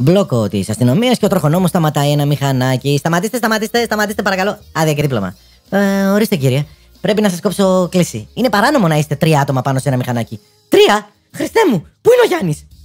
μπλόκο τη αστυνομία και ο τροχονόμος σταματάει ένα μηχανάκι. Σταματήστε, σταματήστε, σταματήστε, παρακαλώ. Άδεια και δίπλωμα. Ε, ορίστε, κύριε. Πρέπει να σας κόψω κλίση. Είναι παράνομο να είστε τρία άτομα πάνω σε ένα μηχανάκι. Τρία! Χριστέ μου, πού είναι ο Γιάννης!